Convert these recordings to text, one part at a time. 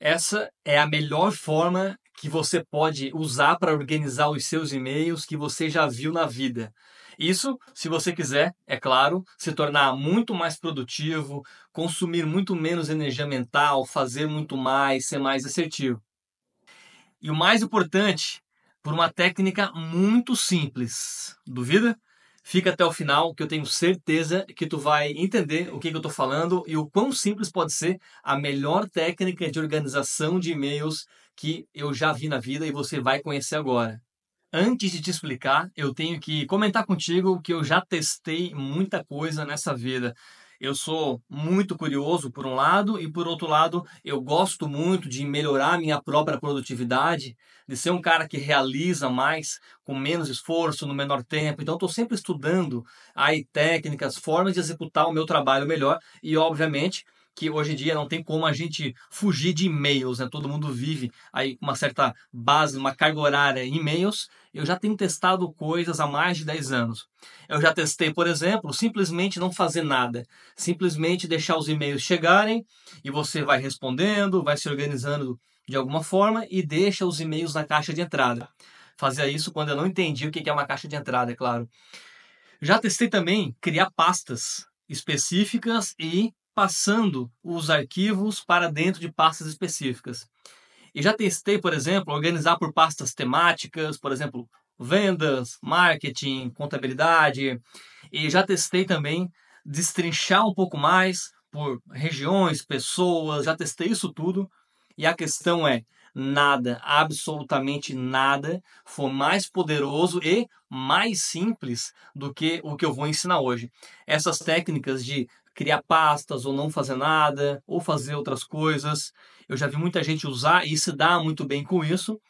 Essa é a melhor forma que você pode usar para organizar os seus e-mails que você já viu na vida. Isso, se você quiser, é claro, se tornar muito mais produtivo, consumir muito menos energia mental, fazer muito mais, ser mais assertivo. E o mais importante, por uma técnica muito simples. Duvida? Fica até o final que eu tenho certeza que tu vai entender o que, que eu estou falando e o quão simples pode ser a melhor técnica de organização de e-mails que eu já vi na vida e você vai conhecer agora. Antes de te explicar, eu tenho que comentar contigo que eu já testei muita coisa nessa vida eu sou muito curioso por um lado e por outro lado eu gosto muito de melhorar minha própria produtividade, de ser um cara que realiza mais com menos esforço no menor tempo. Então estou sempre estudando aí técnicas, formas de executar o meu trabalho melhor e obviamente que hoje em dia não tem como a gente fugir de e-mails, né? Todo mundo vive aí uma certa base, uma carga horária em e-mails. Eu já tenho testado coisas há mais de 10 anos. Eu já testei, por exemplo, simplesmente não fazer nada, simplesmente deixar os e-mails chegarem e você vai respondendo, vai se organizando de alguma forma e deixa os e-mails na caixa de entrada. Fazia isso quando eu não entendi o que é uma caixa de entrada, é claro. Já testei também criar pastas específicas e passando os arquivos para dentro de pastas específicas. E já testei, por exemplo, organizar por pastas temáticas, por exemplo, vendas, marketing, contabilidade. E já testei também destrinchar um pouco mais por regiões, pessoas, já testei isso tudo. E a questão é: nada, absolutamente nada, for mais poderoso e mais simples do que o que eu vou ensinar hoje. Essas técnicas de criar pastas ou não fazer nada, ou fazer outras coisas. Eu já vi muita gente usar e se dá muito bem com isso,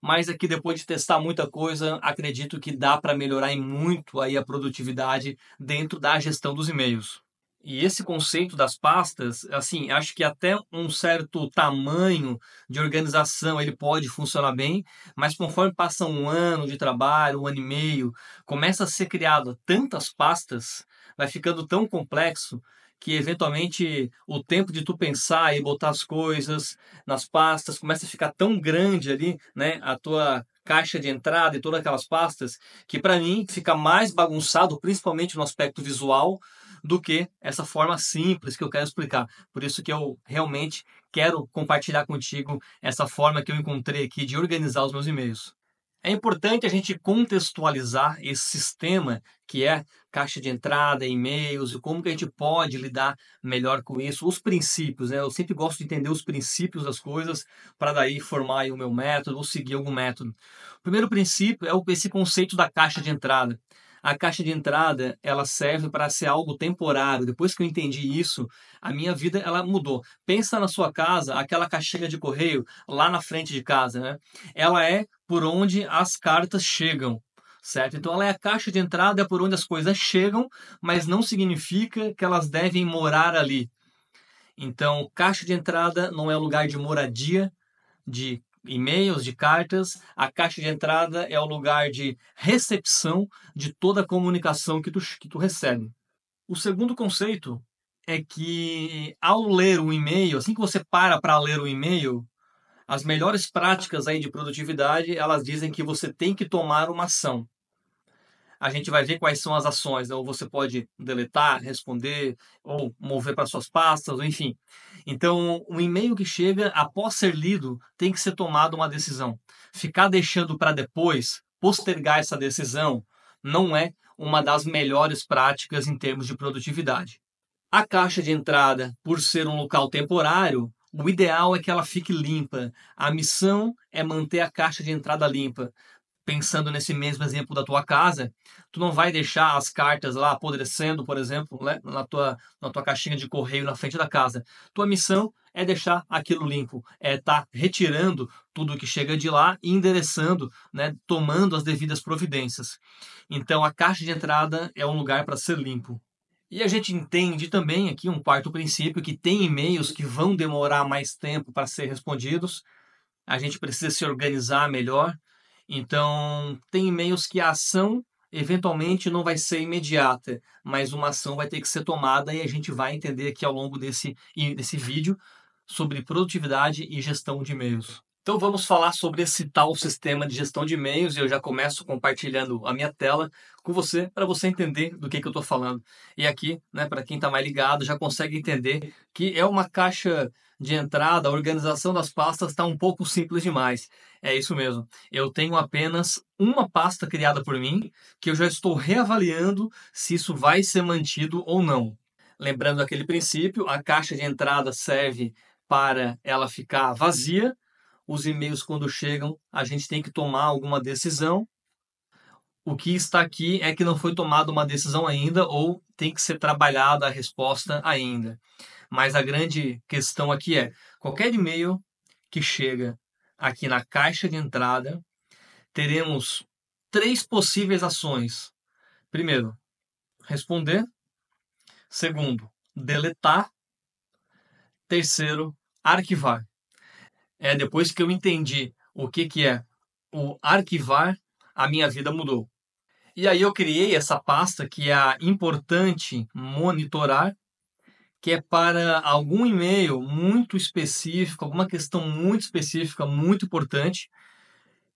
mas aqui depois de testar muita coisa, acredito que dá para melhorar em muito aí a produtividade dentro da gestão dos e-mails. E esse conceito das pastas, assim, acho que até um certo tamanho de organização ele pode funcionar bem, mas conforme passa um ano de trabalho, um ano e meio, começa a ser criado tantas pastas, vai ficando tão complexo que eventualmente o tempo de tu pensar e botar as coisas nas pastas começa a ficar tão grande ali, né? A tua caixa de entrada e todas aquelas pastas, que para mim fica mais bagunçado, principalmente no aspecto visual, do que essa forma simples que eu quero explicar. Por isso que eu realmente quero compartilhar contigo essa forma que eu encontrei aqui de organizar os meus e-mails. É importante a gente contextualizar esse sistema que é caixa de entrada, e-mails, e como que a gente pode lidar melhor com isso, os princípios, né? Eu sempre gosto de entender os princípios das coisas para daí formar o meu método ou seguir algum método. O primeiro princípio é esse conceito da caixa de entrada. A caixa de entrada, ela serve para ser algo temporário. Depois que eu entendi isso, a minha vida ela mudou. Pensa na sua casa, aquela caixinha de correio lá na frente de casa, né? Ela é por onde as cartas chegam, certo? Então ela é a caixa de entrada por onde as coisas chegam, mas não significa que elas devem morar ali. Então, caixa de entrada não é lugar de moradia de e-mails, de cartas. A caixa de entrada é o lugar de recepção de toda a comunicação que tu, que tu recebe. O segundo conceito é que ao ler o e-mail, assim que você para para ler o e-mail, as melhores práticas aí de produtividade, elas dizem que você tem que tomar uma ação. A gente vai ver quais são as ações, né? ou você pode deletar, responder, ou mover para suas pastas, enfim. Então, o um e-mail que chega, após ser lido, tem que ser tomada uma decisão. Ficar deixando para depois, postergar essa decisão, não é uma das melhores práticas em termos de produtividade. A caixa de entrada, por ser um local temporário, o ideal é que ela fique limpa. A missão é manter a caixa de entrada limpa. Pensando nesse mesmo exemplo da tua casa, tu não vai deixar as cartas lá apodrecendo, por exemplo, né? na, tua, na tua caixinha de correio na frente da casa. Tua missão é deixar aquilo limpo, é estar tá retirando tudo que chega de lá e endereçando, né, tomando as devidas providências. Então a caixa de entrada é um lugar para ser limpo. E a gente entende também aqui um quarto princípio que tem e-mails que vão demorar mais tempo para ser respondidos. A gente precisa se organizar melhor. Então, tem e-mails que a ação eventualmente não vai ser imediata, mas uma ação vai ter que ser tomada e a gente vai entender aqui ao longo desse, desse vídeo sobre produtividade e gestão de e-mails. Então vamos falar sobre esse tal sistema de gestão de e-mails e eu já começo compartilhando a minha tela com você para você entender do que, que eu estou falando. E aqui, né, para quem está mais ligado, já consegue entender que é uma caixa de entrada, a organização das pastas está um pouco simples demais. É isso mesmo. Eu tenho apenas uma pasta criada por mim que eu já estou reavaliando se isso vai ser mantido ou não. Lembrando aquele princípio, a caixa de entrada serve para ela ficar vazia os e-mails quando chegam, a gente tem que tomar alguma decisão. O que está aqui é que não foi tomada uma decisão ainda ou tem que ser trabalhada a resposta ainda. Mas a grande questão aqui é: qualquer e-mail que chega aqui na caixa de entrada, teremos três possíveis ações. Primeiro, responder. Segundo, deletar. Terceiro, arquivar. É, depois que eu entendi o que, que é o arquivar, a minha vida mudou. E aí eu criei essa pasta que é a importante monitorar, que é para algum e-mail muito específico, alguma questão muito específica, muito importante,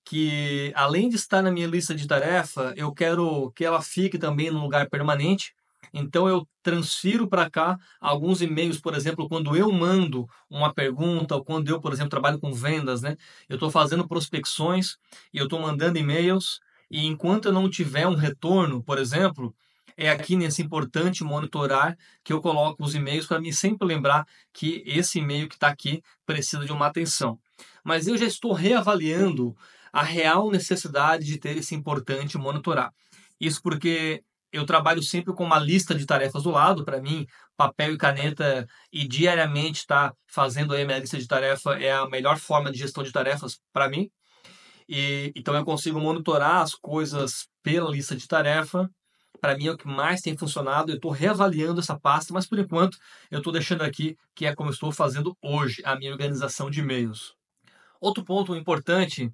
que além de estar na minha lista de tarefa, eu quero que ela fique também no lugar permanente então eu transfiro para cá alguns e-mails, por exemplo, quando eu mando uma pergunta, ou quando eu, por exemplo, trabalho com vendas, né? Eu estou fazendo prospecções e eu estou mandando e-mails, e enquanto eu não tiver um retorno, por exemplo, é aqui nesse importante monitorar que eu coloco os e-mails para me sempre lembrar que esse e-mail que está aqui precisa de uma atenção. Mas eu já estou reavaliando a real necessidade de ter esse importante monitorar. Isso porque eu trabalho sempre com uma lista de tarefas do lado, para mim, papel e caneta, e diariamente estar tá fazendo aí a minha lista de tarefa é a melhor forma de gestão de tarefas para mim. E, então eu consigo monitorar as coisas pela lista de tarefa. Para mim é o que mais tem funcionado. Eu estou reavaliando essa pasta, mas por enquanto eu estou deixando aqui que é como estou fazendo hoje a minha organização de e-mails. Outro ponto importante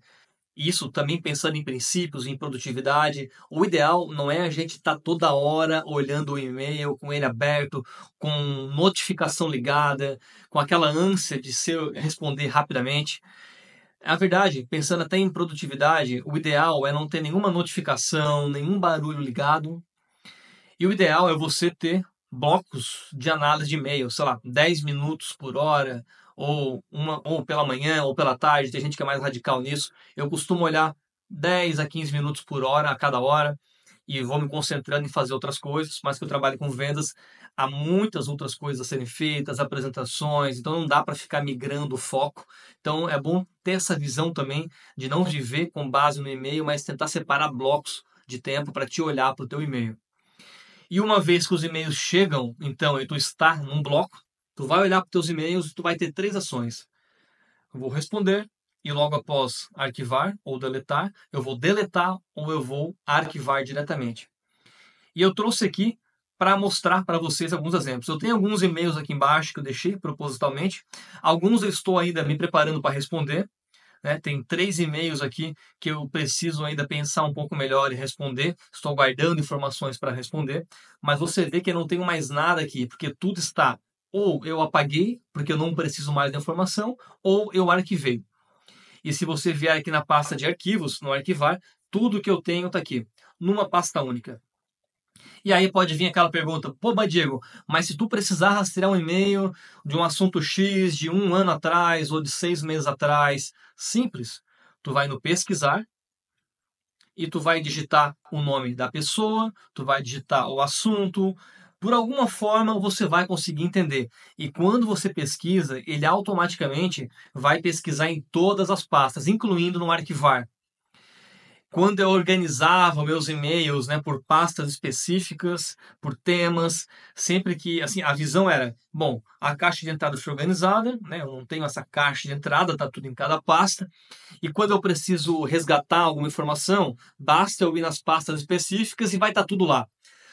isso também pensando em princípios, em produtividade. O ideal não é a gente estar tá toda hora olhando o e-mail, com ele aberto, com notificação ligada, com aquela ânsia de ser, responder rapidamente. É a verdade, pensando até em produtividade, o ideal é não ter nenhuma notificação, nenhum barulho ligado. E o ideal é você ter blocos de análise de e-mail, sei lá, 10 minutos por hora, ou, uma, ou pela manhã, ou pela tarde, tem gente que é mais radical nisso. Eu costumo olhar 10 a 15 minutos por hora, a cada hora, e vou me concentrando em fazer outras coisas, mas que eu trabalho com vendas, há muitas outras coisas a serem feitas, apresentações, então não dá para ficar migrando o foco. Então é bom ter essa visão também de não viver com base no e-mail, mas tentar separar blocos de tempo para te olhar para o teu e-mail. E uma vez que os e-mails chegam, então, e tu está num bloco, Tu vai olhar para os teus e-mails e tu vai ter três ações. Eu vou responder e logo após arquivar ou deletar, eu vou deletar ou eu vou arquivar diretamente. E eu trouxe aqui para mostrar para vocês alguns exemplos. Eu tenho alguns e-mails aqui embaixo que eu deixei propositalmente. Alguns eu estou ainda me preparando para responder. Né? Tem três e-mails aqui que eu preciso ainda pensar um pouco melhor e responder. Estou guardando informações para responder. Mas você vê que eu não tenho mais nada aqui, porque tudo está ou eu apaguei, porque eu não preciso mais da informação, ou eu arquivei. E se você vier aqui na pasta de arquivos, no arquivar, tudo que eu tenho está aqui, numa pasta única. E aí pode vir aquela pergunta, pô, mas Diego, mas se tu precisar rastrear um e-mail de um assunto X de um ano atrás ou de seis meses atrás, simples, tu vai no pesquisar e tu vai digitar o nome da pessoa, tu vai digitar o assunto, por alguma forma você vai conseguir entender. E quando você pesquisa, ele automaticamente vai pesquisar em todas as pastas, incluindo no arquivar. Quando eu organizava meus e-mails né, por pastas específicas, por temas, sempre que assim a visão era, bom, a caixa de entrada foi organizada, né, eu não tenho essa caixa de entrada, está tudo em cada pasta, e quando eu preciso resgatar alguma informação, basta eu ir nas pastas específicas e vai estar tá tudo lá.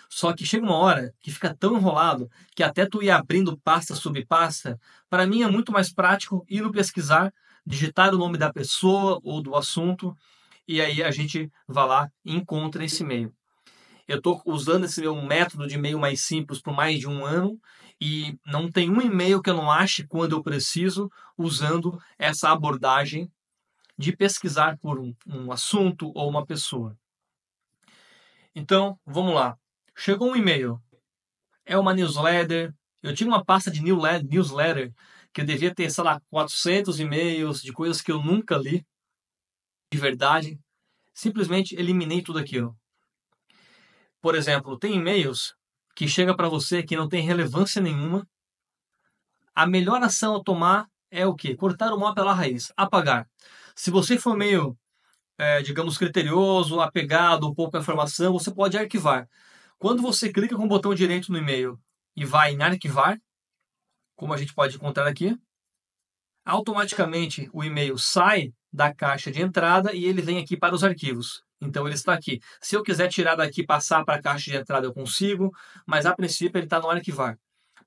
Só que chega uma hora que fica tão enrolado que até tu ir abrindo pasta sub pasta, para mim é muito mais prático ir no pesquisar, digitar o nome da pessoa ou do assunto e aí a gente vai lá e encontra esse e-mail. Eu estou usando esse meu método de e-mail mais simples por mais de um ano e não tem um e-mail que eu não ache quando eu preciso usando essa abordagem de pesquisar por um, um assunto ou uma pessoa. Então, vamos lá. Chegou um e-mail. É uma newsletter. Eu tinha uma pasta de newsletter que eu devia ter, sei lá, 400 e-mails de coisas que eu nunca li. De verdade. Simplesmente eliminei tudo aquilo. Por exemplo, tem e-mails que chega para você que não tem relevância nenhuma. A melhor ação a tomar é o quê? Cortar o mal pela raiz, apagar. Se você for meio, é, digamos, criterioso, apegado um pouco à informação, você pode arquivar. Quando você clica com o botão direito no e-mail e vai em arquivar, como a gente pode encontrar aqui, automaticamente o e-mail sai da caixa de entrada e ele vem aqui para os arquivos. Então ele está aqui. Se eu quiser tirar daqui e passar para a caixa de entrada, eu consigo, mas a princípio ele está no arquivar.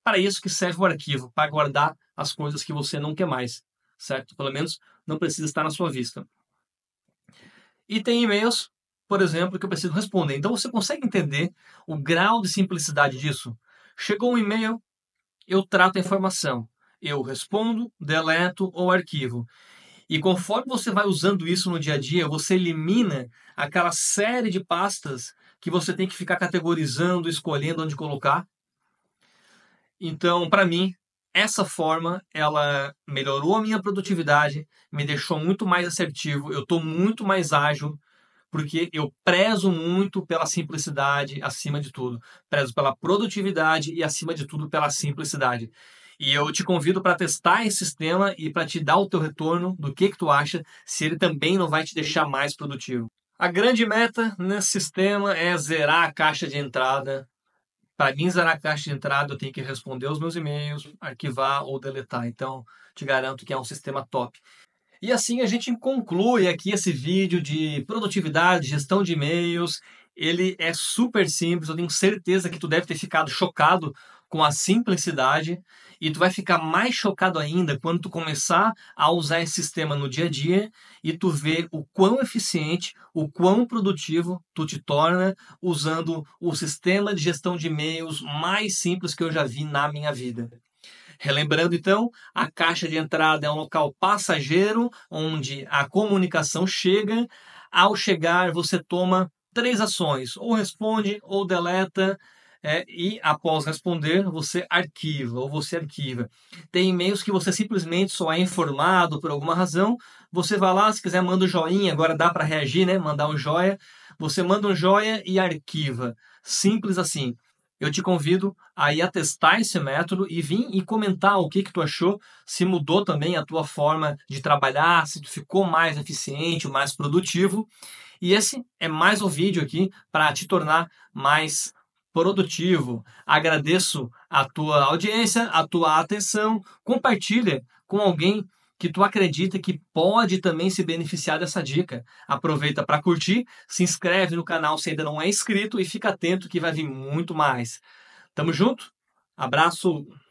Para isso que serve o arquivo, para guardar as coisas que você não quer mais, certo? Pelo menos não precisa estar na sua vista. E tem e-mails por exemplo, que eu preciso responder. Então você consegue entender o grau de simplicidade disso? Chegou um e-mail, eu trato a informação. Eu respondo, deleto ou arquivo. E conforme você vai usando isso no dia a dia, você elimina aquela série de pastas que você tem que ficar categorizando, escolhendo onde colocar. Então, para mim, essa forma ela melhorou a minha produtividade, me deixou muito mais assertivo, eu estou muito mais ágil, porque eu prezo muito pela simplicidade acima de tudo, prezo pela produtividade e acima de tudo pela simplicidade. E eu te convido para testar esse sistema e para te dar o teu retorno do que que tu acha, se ele também não vai te deixar mais produtivo. A grande meta nesse sistema é zerar a caixa de entrada. Para mim zerar a caixa de entrada, eu tenho que responder os meus e-mails, arquivar ou deletar. Então, te garanto que é um sistema top. E assim a gente conclui aqui esse vídeo de produtividade, gestão de e-mails. Ele é super simples, eu tenho certeza que tu deve ter ficado chocado com a simplicidade e tu vai ficar mais chocado ainda quando tu começar a usar esse sistema no dia a dia e tu ver o quão eficiente, o quão produtivo tu te torna usando o sistema de gestão de e-mails mais simples que eu já vi na minha vida. Relembrando então, a caixa de entrada é um local passageiro onde a comunicação chega. Ao chegar, você toma três ações: ou responde, ou deleta, é, e após responder, você arquiva ou você arquiva. Tem e-mails que você simplesmente só é informado por alguma razão. Você vai lá, se quiser, manda um joinha. Agora dá para reagir, né? Mandar um joia. Você manda um joia e arquiva. Simples assim. Eu te convido a ir testar esse método e vir e comentar o que, que tu achou, se mudou também a tua forma de trabalhar, se tu ficou mais eficiente, mais produtivo. E esse é mais um vídeo aqui para te tornar mais produtivo. Agradeço a tua audiência, a tua atenção. Compartilha com alguém que tu acredita que pode também se beneficiar dessa dica. Aproveita para curtir, se inscreve no canal se ainda não é inscrito e fica atento que vai vir muito mais. Tamo junto? Abraço!